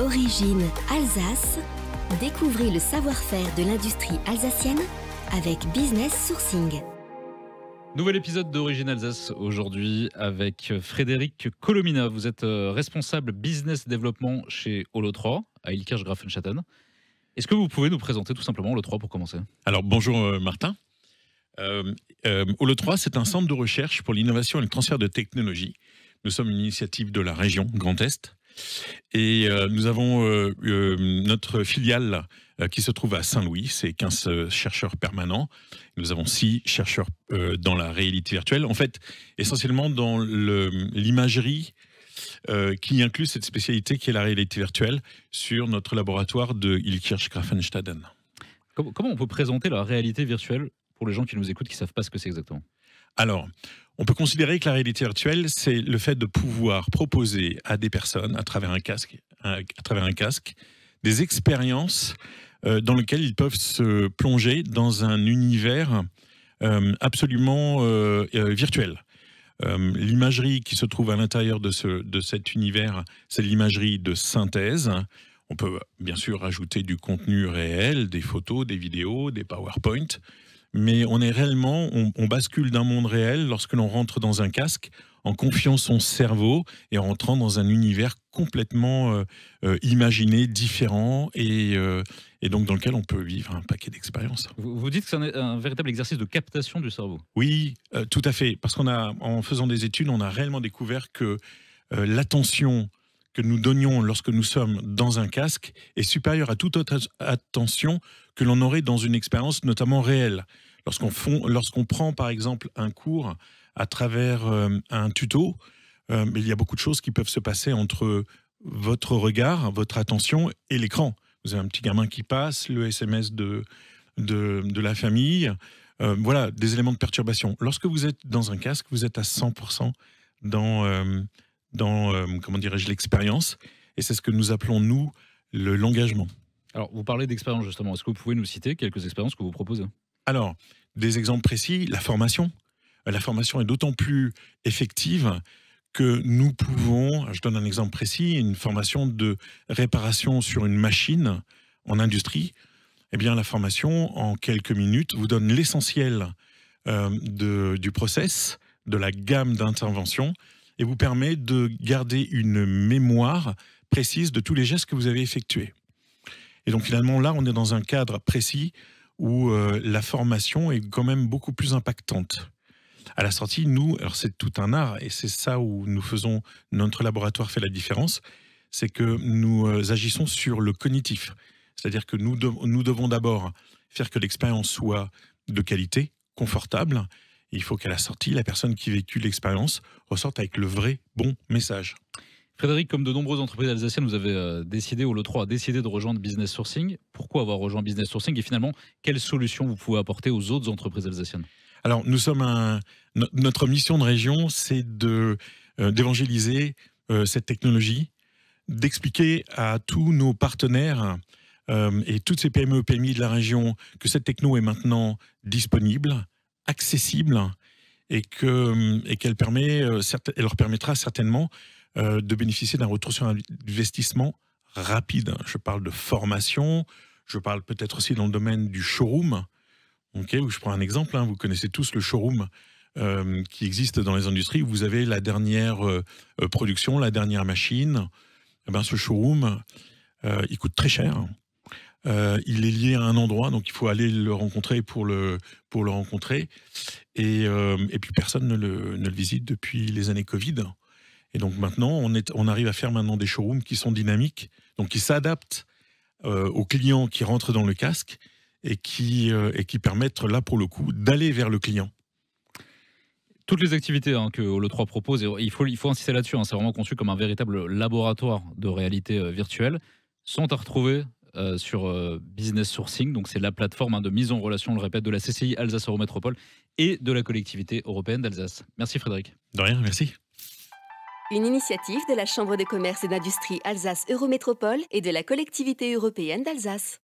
Origine Alsace, découvrez le savoir-faire de l'industrie alsacienne avec Business Sourcing. Nouvel épisode d'Origine Alsace aujourd'hui avec Frédéric Colomina. Vous êtes euh, responsable business développement chez Holo3 à Ilkirch Grafenstaden. Est-ce que vous pouvez nous présenter tout simplement Holo3 pour commencer Alors bonjour euh, Martin. Euh, euh Holo3 c'est un centre de recherche pour l'innovation et le transfert de technologies. Nous sommes une initiative de la région Grand Est et euh, nous avons euh, euh, notre filiale qui se trouve à Saint-Louis. C'est 15 chercheurs permanents. Nous avons 6 chercheurs dans la réalité virtuelle. En fait, essentiellement dans l'imagerie qui inclut cette spécialité qui est la réalité virtuelle sur notre laboratoire de Ilkirch-Grafenstaden. Comment on peut présenter la réalité virtuelle pour les gens qui nous écoutent qui ne savent pas ce que c'est exactement Alors, on peut considérer que la réalité virtuelle, c'est le fait de pouvoir proposer à des personnes, à travers un casque, à travers un casque des expériences euh, dans lesquelles ils peuvent se plonger dans un univers euh, absolument euh, virtuel. l'imagerie qui se trouve à l'intérieur de, ce, de cet univers, c'est l'imagerie de synthèse. On peut bien sûr ajouter du contenu réel, des photos, des vidéos, des PowerPoint mais on est réellement, on, bascule d'un monde réel lorsque l'on rentre dans un casque en confiant son cerveau et en rentrant dans un univers complètement euh, euh, imaginé, différent et, euh, et, donc dans lequel on peut vivre un paquet d'expériences. Vous, dites que c'est un, véritable exercice de captation du cerveau. Oui, tout à fait, parce qu'on a, en faisant des études, on a réellement découvert que l'attention que nous donnions lorsque nous sommes dans un casque est supérieure à toute autre attention que l'on aurait dans une expérience notamment réelle. Lorsqu'on lorsqu'on prend par exemple un cours à travers euh, un tuto, mais euh, il y a beaucoup de choses qui peuvent se passer entre votre regard, votre attention et l'écran. Vous avez un petit gamin qui passe, le SMS de, de, la famille, euh, voilà, des éléments de perturbation. Lorsque vous êtes dans un casque, vous êtes à 100% dans, dans comment dirais-je, l'expérience. Et c'est ce que nous appelons, nous, le l'engagement. Alors, vous parlez d'expérience justement. Est-ce que vous pouvez nous citer quelques expériences que vous proposez Alors, des exemples précis, la formation. La formation est d'autant plus effective que nous pouvons, je donne un exemple précis, une formation de réparation sur une machine en industrie. Eh bien, la formation, en quelques minutes, vous donne l'essentiel euh, du process, de la gamme d'intervention, et vous permet de garder une mémoire précise de tous les gestes que vous avez effectués. Et donc finalement, là, on est dans un cadre précis où euh, la formation est quand même beaucoup plus impactante. À la sortie, nous, alors c'est tout un art, et c'est ça où nous faisons, notre laboratoire fait la différence, c'est que nous euh, agissons sur le cognitif. C'est-à-dire que nous, devons d'abord faire que l'expérience soit de qualité, confortable. il faut qu'à la sortie, la personne qui vécu l'expérience ressorte avec le vrai bon message. Frédéric, comme de nombreuses entreprises alsaciennes, vous avez euh, décidé, ou le 3 a décidé de rejoindre Business Sourcing. Pourquoi avoir rejoint Business Sourcing et finalement, quelles solutions vous pouvez apporter aux autres entreprises alsaciennes Alors, nous sommes un... Notre mission de région, c'est euh, d'évangéliser euh, cette technologie, d'expliquer à tous nos partenaires et toutes ces PME, PMI de la région que cette techno est maintenant disponible, accessible et qu'elle et leur permettra certainement euh, de bénéficier d'un retour sur investissement rapide. Je parle de formation, je parle peut-être aussi dans le domaine du showroom. ok? où je prends un exemple, hein, vous connaissez tous le showroom euh, qui existe dans les industries, où vous avez la dernière euh, production, la dernière machine. Eh ben, ce showroom, il coûte très cher. il est lié à un endroit, donc il faut aller le rencontrer pour le, pour le rencontrer. Et, puis personne ne le, ne le, visite depuis les années Covid. Et donc maintenant, on, est, on arrive à faire maintenant des showrooms qui sont dynamiques, donc qui s'adaptent euh, aux clients qui rentrent dans le casque et qui, euh, et qui permettent là pour le coup d'aller vers le client toutes les activités hein, que le 3 propose, et il faut, il faut insister là-dessus, hein, c'est vraiment conçu comme un véritable laboratoire de réalité euh, virtuelle, sont à retrouver sur Business Sourcing, donc c'est la plateforme hein, de mise en relation, on le répète, de la CCI Alsace Métropole et de la collectivité européenne d'Alsace. Merci Frédéric. De rien, merci. Une initiative de la Chambre de commerce et d'industrie Alsace Eurométropole et de la collectivité européenne d'Alsace.